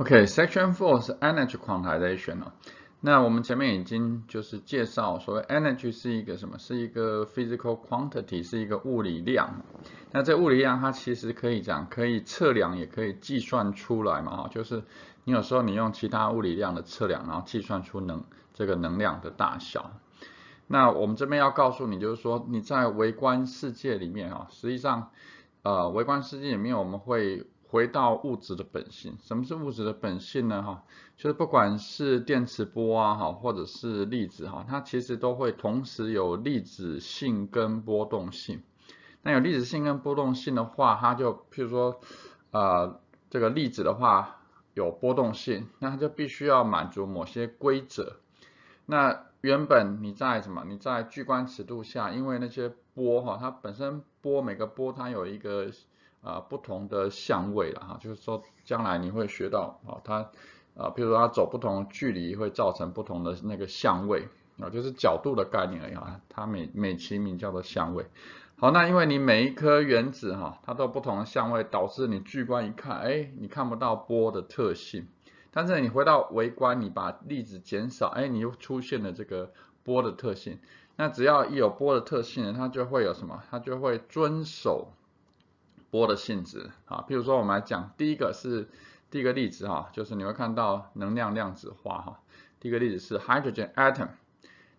OK，section four 是 energy q u a n t i t i o n 哦。那我们前面已经就是介绍所谓 energy 是一个什么？是一个 physical quantity，是一个物理量。那这物理量它其实可以讲可以测量，也可以计算出来嘛哈，就是你有时候你用其他物理量的测量，然后计算出能这个能量的大小。那我们这边要告诉你，就是说你在微观世界里面啊，实际上呃微观世界里面我们会。回到物质的本性，什么是物质的本性呢？哈，就是不管是电磁波啊，哈，或者是粒子哈，它其实都会同时有粒子性跟波动性。那有粒子性跟波动性的话，它就譬如说，呃，这个粒子的话有波动性，那它就必须要满足某些规则。那原本你在什么？你在聚光尺度下，因为那些波哈，它本身波每个波它有一个。啊，不同的相位了哈，就是说将来你会学到啊，它啊，譬如说它走不同距离会造成不同的那个相位啊，就是角度的概念而已啊，它美美其名叫做相位。好，那因为你每一颗原子哈，它都不同的相位，导致你聚光一看，哎，你看不到波的特性，但是你回到微观，你把粒子减少，哎，你又出现了这个波的特性。那只要一有波的特性呢，它就会有什么？它就会遵守。波的性质啊，譬如说我们来讲，第一个是第一个例子哈，就是你会看到能量量子化哈。第一个例子是 hydrogen atom。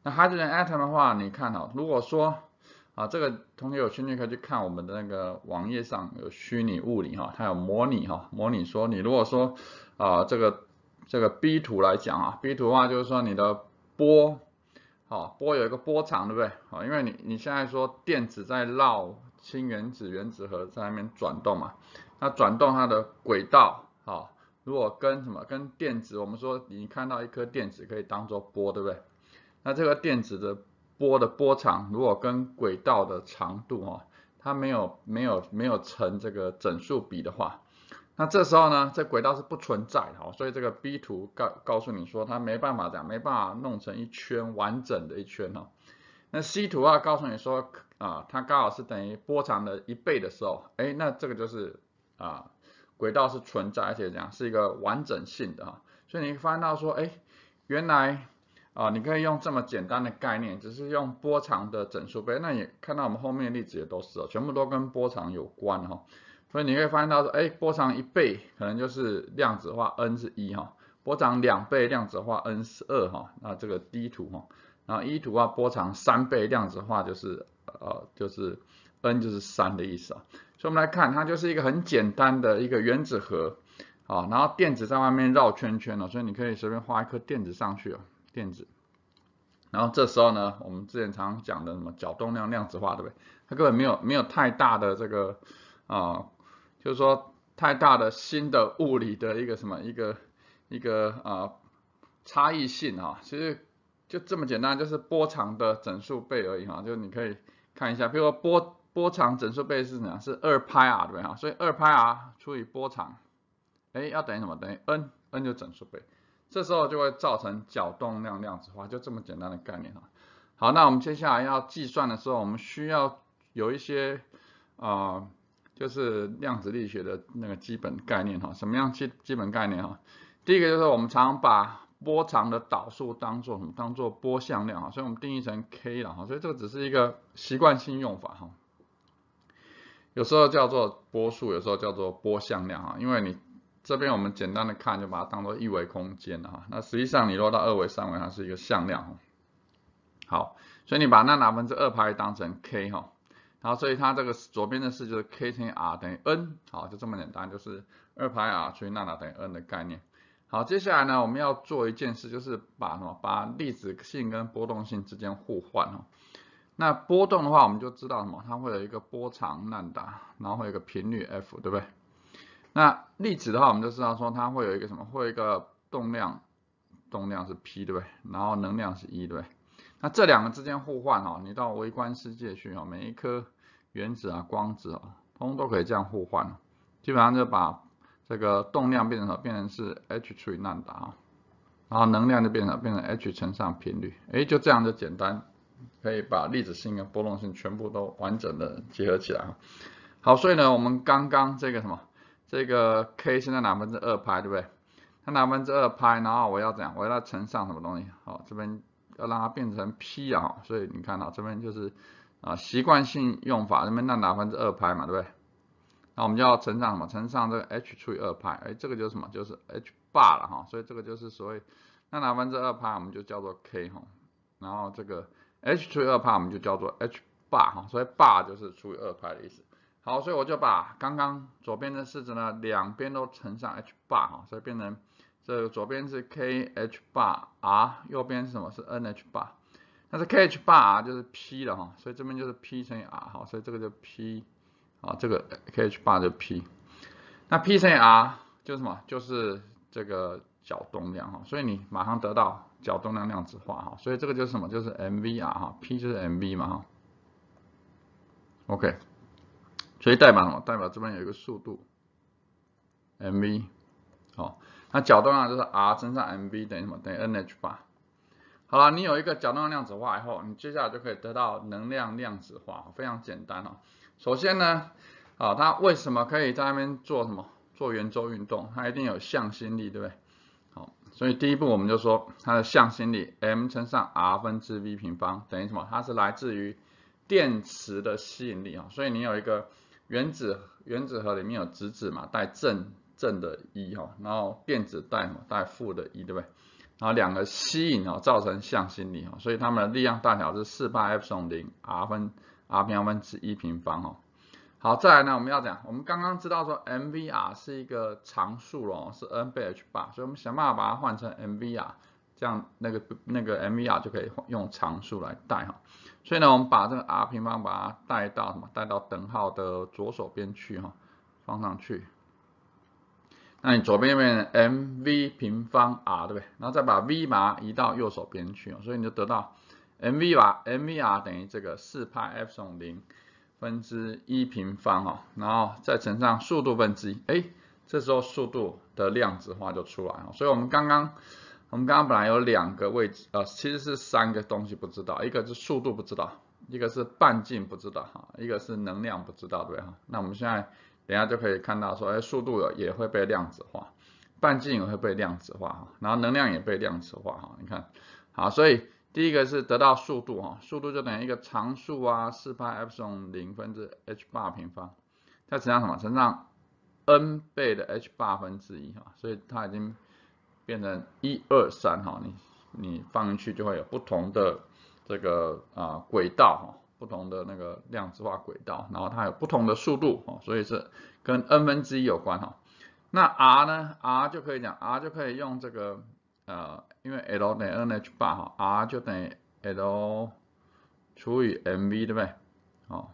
那 hydrogen atom 的话，你看哈，如果说啊，这个同学有兴趣可以去看我们的那个网页上有虚拟物理哈，它有模拟哈，模拟说你如果说啊，这个这个 B 图来讲啊，B 图的话就是说你的波啊，波有一个波长对不对啊？因为你你现在说电子在绕。氢原子原子核在那边转动嘛，那转动它的轨道啊，如果跟什么跟电子，我们说你看到一颗电子可以当做波，对不对？那这个电子的波的波长如果跟轨道的长度哦，它没有没有没有成这个整数比的话，那这时候呢，这轨道是不存在的哦，所以这个 B 图告告诉你说它没办法讲，没办法弄成一圈完整的一圈哦。那 C 图啊告诉你说。啊，它刚好是等于波长的一倍的时候，哎，那这个就是啊，轨道是存在，而且讲是一个完整性的啊。所以你发现到说，哎，原来啊，你可以用这么简单的概念，只是用波长的整数倍，那也看到我们后面例子也都是哦，全部都跟波长有关哈。所以你会发现到说，哎，波长一倍可能就是量子化 n 是一哈，波长两倍量子化 n 是二哈，那这个 d 图哈，然后 e 图啊，波长三倍量子化就是。啊，就是 n 就是三的意思啊，所以我们来看，它就是一个很简单的一个原子核啊，然后电子在外面绕圈圈哦，所以你可以随便画一颗电子上去，哦，电子。然后这时候呢，我们之前常常讲的什么角动量量子化，对不对？它根本没有没有太大的这个啊，就是说太大的新的物理的一个什么一个一个啊差异性啊，其实就这么简单，就是波长的整数倍而已啊，就是你可以。看一下，比如说波波长整数倍是哪？是二派 r 对不对哈？所以二派 r 除以波长，哎，要等于什么？等于 n，n 就整数倍。这时候就会造成角动量量子化，就这么简单的概念哈。好，那我们接下来要计算的时候，我们需要有一些啊，就是量子力学的那个基本概念哈。什么样基基本概念哈？第一个就是我们常把波长的导数当做什么？当做波向量啊，所以我们定义成 k 了哈，所以这个只是一个习惯性用法哈。有时候叫做波数，有时候叫做波向量哈，因为你这边我们简单的看就把它当做一维空间了哈，那实际上你落到二维、三维它是一个向量哈。好，所以你把那那分之二派当成 k 哈，然后所以它这个左边的式就是 k 乘以 r 等于 n，好，就这么简单，就是二派 r 除以那那等于 n 的概念。好，接下来呢，我们要做一件事，就是把什么，把粒子性跟波动性之间互换哦。那波动的话，我们就知道什么，它会有一个波长达，然后会有一个频率 f，对不对？那粒子的话，我们就知道说，它会有一个什么，会有一个动量，动量是 p，对不对？然后能量是 E，对不对？那这两个之间互换哦，你到微观世界去哦，每一颗原子啊、光子啊，通都可以这样互换，基本上就把。这个动量变成变成是 h 除以兰达啊，然后能量就变成变成 h 乘上频率，哎，就这样的简单，可以把粒子性跟波动性全部都完整的结合起来哈。好，所以呢，我们刚刚这个什么，这个 k 现在兰分之二派对不对？它兰分之二派，然后我要怎样？我要乘上什么东西？好，这边要让它变成 p 啊，所以你看到这边就是啊习惯性用法，这边那姆分之二派嘛，对不对？那我们就要乘上什么？乘上这个 h 除以二派，哎，这个就是什么？就是 h bar 了哈，所以这个就是所谓，那拿分之二派我们就叫做 k 哈，然后这个 h 除以二派我们就叫做 h bar 哈，所以 bar 就是除以二派的意思。好，所以我就把刚刚左边的式子呢，两边都乘上 h bar 哈，所以变成这个左边是 k h bar r，右边是什么？是 n h bar，那是 k h bar r 就是 p 了哈，所以这边就是 p 乘以 r 哈，所以这个就 p。啊，这个 K h 八就 p，那 p 乘以 r 就是什么？就是这个角动量哈，所以你马上得到角动量量子化哈，所以这个就是什么？就是 mvr 哈，p 就是 mv 嘛哈。OK，所以代表什么？代表这边有一个速度 mv，好，那角动量就是 r 乘上 mv 等于什么？等于 nh 八。好了，你有一个角动量量子化以后，你接下来就可以得到能量量子化，非常简单哦。首先呢，啊，它为什么可以在那边做什么？做圆周运动，它一定有向心力，对不对？好，所以第一步我们就说它的向心力 m 乘上 r 分之 v 平方等于什么？它是来自于电磁的吸引力啊，所以你有一个原子原子核里面有质子嘛，带正正的一哈，然后电子带什么带负的一，对不对？然后两个吸引哦，造成向心力哦，所以它们的力量大小是48 ε0 r 分。r 平方分之一平方哦，好，再来呢，我们要讲，我们刚刚知道说 mvr 是一个常数咯，是 n 倍 h 吧，所以我们想办法把它换成 mvr，这样那个那个 mvr 就可以用常数来代哈，所以呢，我们把这个 r 平方把它带到什么，带到等号的左手边去哈，放上去，那你左边那边 mv 平方 r 对不对？然后再把 v 把它移到右手边去，所以你就得到。Mv 吧 m v r 等于这个四派 epsilon 零分之一平方哦，然后再乘上速度分之一，哎，这时候速度的量子化就出来了。所以我们刚刚，我们刚刚本来有两个位置，呃，其实是三个东西不知道，一个是速度不知道，一个是半径不知道哈，一个是能量不知道，对哈。那我们现在等下就可以看到说，哎，速度也会被量子化，半径也会被量子化哈，然后能量也被量子化哈。你看，好，所以。第一个是得到速度哈，速度就等于一个常数啊，四派 epsilon 零分之 h 八平方，实乘上什么？乘上 n 倍的 h 八分之一哈，所以它已经变成一二三哈，你你放进去就会有不同的这个啊轨道哈，不同的那个量子化轨道，然后它有不同的速度哦，所以是跟 n 分之一有关哈。那 r 呢？r 就可以讲，r 就可以用这个。呃，因为 L 等于 n h 八哈，R 就等于 L 除以 m v 对不对？哦，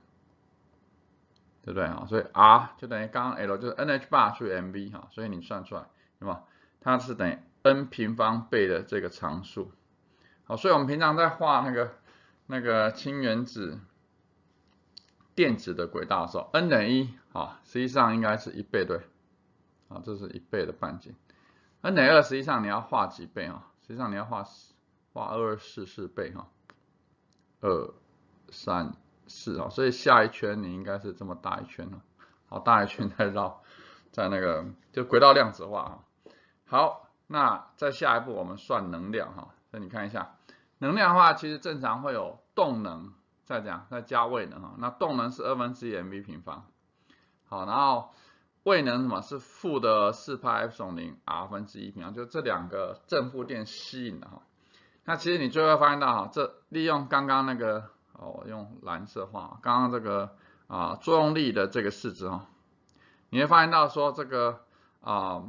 对不对啊？所以 R 就等于刚刚 L 就是 n h 八除以 m v 哈，所以你算出来对吧？它是等于 n 平方倍的这个常数。好，所以我们平常在画那个那个氢原子电子的轨道的时候，n 等于一好，实际上应该是一倍对，啊，这是一倍的半径。n 等于二实际上你要画几倍啊？实际上你要画画二四四倍哈，二三四啊，所以下一圈你应该是这么大一圈了，好大一圈再绕，在那个就轨道量子化啊。好，那在下一步我们算能量哈，那你看一下，能量的话其实正常会有动能再讲再加位能哈，那动能是二分之一 m v 平方，好，然后。未能什么是负的四派 e p 零 r 分之一平方，就这两个正负电吸引的哈。那其实你最后发现到哈，这利用刚刚那个，哦，用蓝色画，刚刚这个啊作用力的这个式子哈，你会发现到说这个啊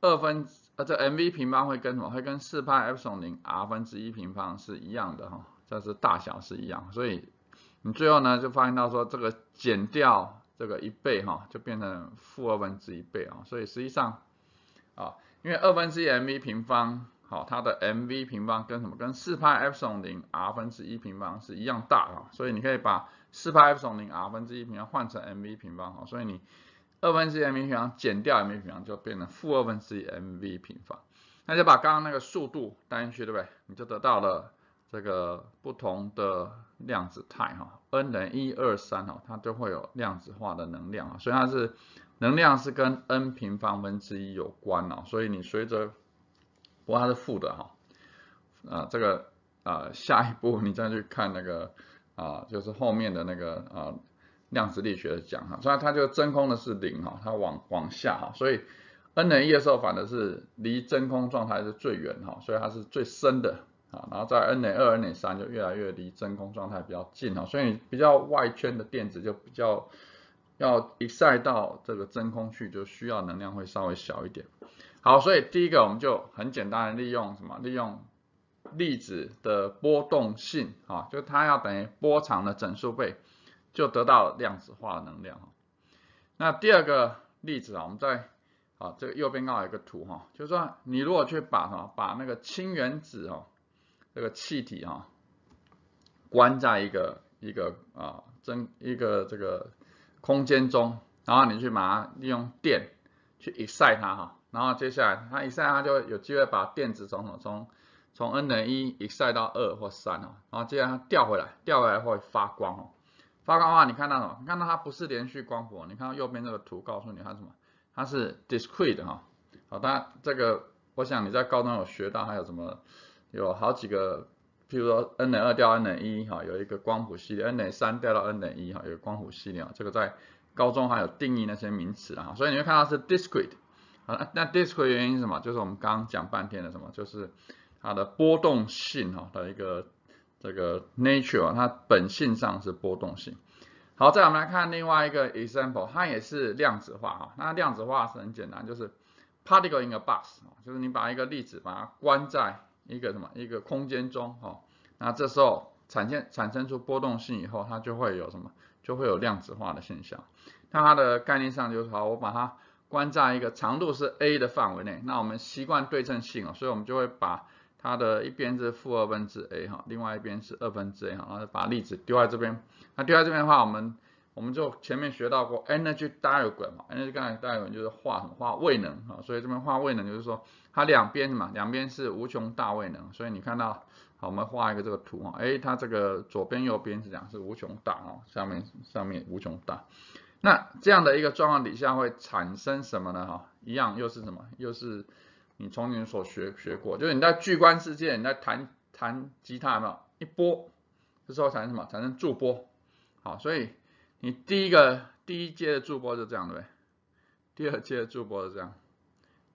二分呃这 mv 平方会跟什么，会跟四派 e p 零 r 分之一平方是一样的哈，这是大小是一样，所以你最后呢就发现到说这个减掉。这个一倍哈，就变成负二分之一倍啊，所以实际上啊，因为二分之一 mv 平方，好，它的 mv 平方跟什么，跟四派 epsilon 零 r 分之一平方是一样大啊，所以你可以把四派 epsilon 零 r 分之一平方换成 mv 平方，哦。所以你二分之一 mv 平方减掉 mv 平方，就变成负二分之一 mv 平方，那就把刚刚那个速度带进去，对不对？你就得到了这个不同的量子态哈。n 等于一二三哦，它都会有量子化的能量啊，所以它是能量是跟 n 平方分之一有关哦，所以你随着，不过它是负的哈，啊这个啊下一步你再去看那个啊就是后面的那个啊量子力学的讲哈，所以它就真空的是零哈，它往往下哈，所以 n 等于一的时候反的是离真空状态是最远哈，所以它是最深的。啊，然后在 n 点二、n 点三就越来越离真空状态比较近啊，所以比较外圈的电子就比较要一晒到这个真空去，就需要能量会稍微小一点。好，所以第一个我们就很简单的利用什么？利用粒子的波动性啊，就它要等于波长的整数倍，就得到量子化的能量。那第二个例子啊，我们在啊这个右边好有一个图哈，就是说你如果去把什把那个氢原子哦。这个气体哈，关在一个一个啊，真一个这个空间中，然后你去把它利用电去 excite 它哈，然后接下来它 excite 它就有机会把电子从从从 n 等于一 excite 到二或三哦，然后接下来掉回来，掉回来会发光哦，发光的话你看到什么？看到它不是连续光谱，你看到右边这个图告诉你它什么？它是 discrete 哈，好，它这个我想你在高中有学到还有什么？有好几个，譬如说 n 等二掉 n 等一，哈，有一个光谱系列；n 等三掉到 n 等一，哈，有个光谱系列啊。这个在高中还有定义那些名词啊，所以你会看到是 discrete。啊。那 discrete 原因是什么？就是我们刚刚讲半天的什么？就是它的波动性哈的一个这个 nature 它本性上是波动性。好，再我们来看另外一个 example，它也是量子化啊。那量子化是很简单，就是 particle in a box，就是你把一个粒子把它关在一个什么，一个空间中，哈，那这时候产现产生出波动性以后，它就会有什么，就会有量子化的现象。那它的概念上就是说，我把它关在一个长度是 a 的范围内，那我们习惯对称性哦，所以我们就会把它的一边是负二分之 a 哈，另外一边是二分之 a 哈，然后把粒子丢在这边。那丢在这边的话，我们。我们就前面学到过 energy diagram，嘛，energy diagram 就是画什么画位能啊，所以这边画位能就是说它两边嘛，两边是无穷大位能，所以你看到，好，我们画一个这个图啊，哎，它这个左边右边是讲是无穷大哦，上面上面无穷大，那这样的一个状况底下会产生什么呢？哈，一样又是什么？又是你从你所学学过，就是你在聚观世界，你在弹弹吉他嘛，一拨，这时候产生什么？产生驻波，好，所以。你第一个第一阶的驻波是这样的呗，第二阶驻波是这样，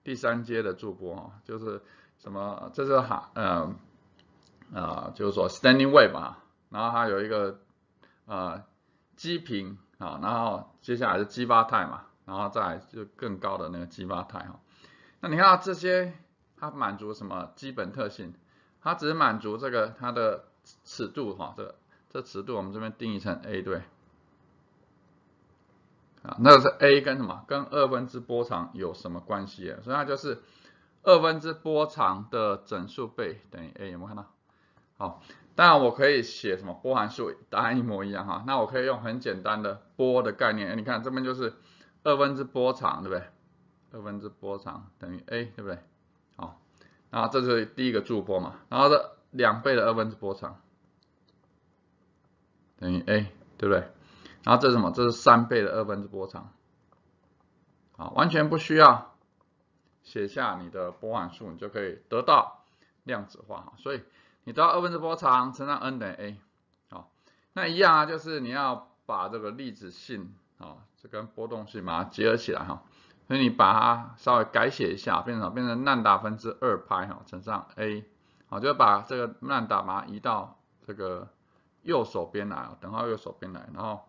第三阶的驻波啊，就是什么这是哈嗯啊，就是说 standing wave 嘛，然后它有一个啊基频啊，然后接下来是激发态嘛，然后再就更高的那个激发态哈。那你看这些它满足什么基本特性？它只满足这个它的尺度哈，这个这尺度我们这边定义成 a 对。啊，那个是 a 跟什么？跟二分之波长有什么关系啊？所以那就是二分之波长的整数倍等于 a，有没有看到？好，当然我可以写什么波函数，答案一模一样哈。那我可以用很简单的波的概念，你看这边就是二分之波长，对不对？二分之波长等于 a，对不对？好，然后这是第一个驻波嘛，然后的两倍的二分之波长等于 a，对不对？然后这是什么？这是三倍的二分之波长，好，完全不需要写下你的波函数，你就可以得到量子化所以你得到二分之波长乘上 n 等于 a，好，那一样啊，就是你要把这个粒子性啊，这跟波动性把它结合起来哈。所以你把它稍微改写一下，变成变成兰达分之二派哈乘上 a，好，就把这个兰打把它移到这个右手边来，等号右手边来，然后。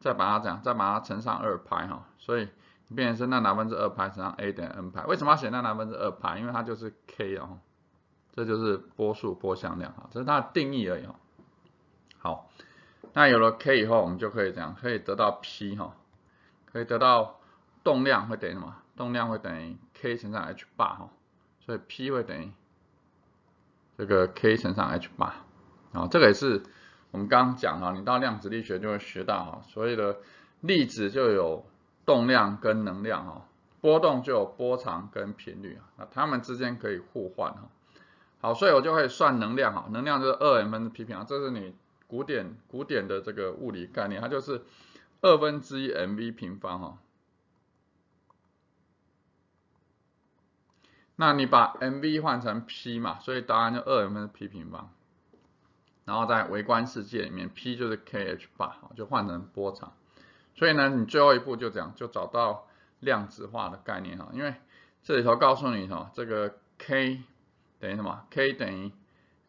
再把它这样，再把它乘上二派哈，所以变成是那南分之二派乘上 a 等于 n 派。为什么要写那南分之二派？因为它就是 k 哦，这就是波数波向量啊，这是它的定义而已哦。好，那有了 k 以后，我们就可以这样，可以得到 p 哈，可以得到动量会等于什么？动量会等于 k 乘上 h 八哈，所以 p 会等于这个 k 乘上 h 八，然后这个也是。我们刚刚讲哈，你到量子力学就会学到哈，所以的粒子就有动量跟能量哈，波动就有波长跟频率啊，那它们之间可以互换哈。好，所以我就会算能量哈，能量就是二 m 分之 p 平方，这是你古典古典的这个物理概念，它就是二分之一 mv 平方哈。那你把 mv 换成 p 嘛，所以答案就二 m 分之 p 平方。然后在微观世界里面，p 就是 kh 八，就换成波长。所以呢，你最后一步就讲，就找到量子化的概念哈，因为这里头告诉你哈，这个 k 等于什么？k 等于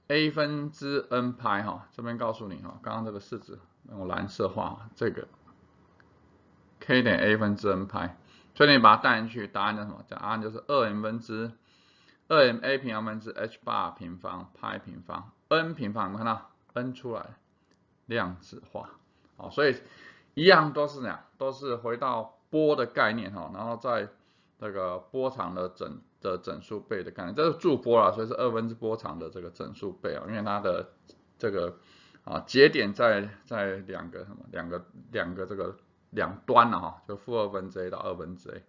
a 分之 n 派哈，这边告诉你哈，刚刚这个式子用蓝色画这个 k 等于 a 分之 n 派，所以你把它带进去，答案叫什么？答案就是二 n 分之。二 m a 平方分之 h bar 平方派平方 n 平方，我们看到 n 出来，量子化，好，所以一样都是那样，都是回到波的概念哈，然后在那个波长的整的整数倍的概念，这是驻波啊，所以是二分之波长的这个整数倍啊，因为它的这个啊节点在在两个什么两个两个这个两端了哈，就负二分之 a 到二分之 a。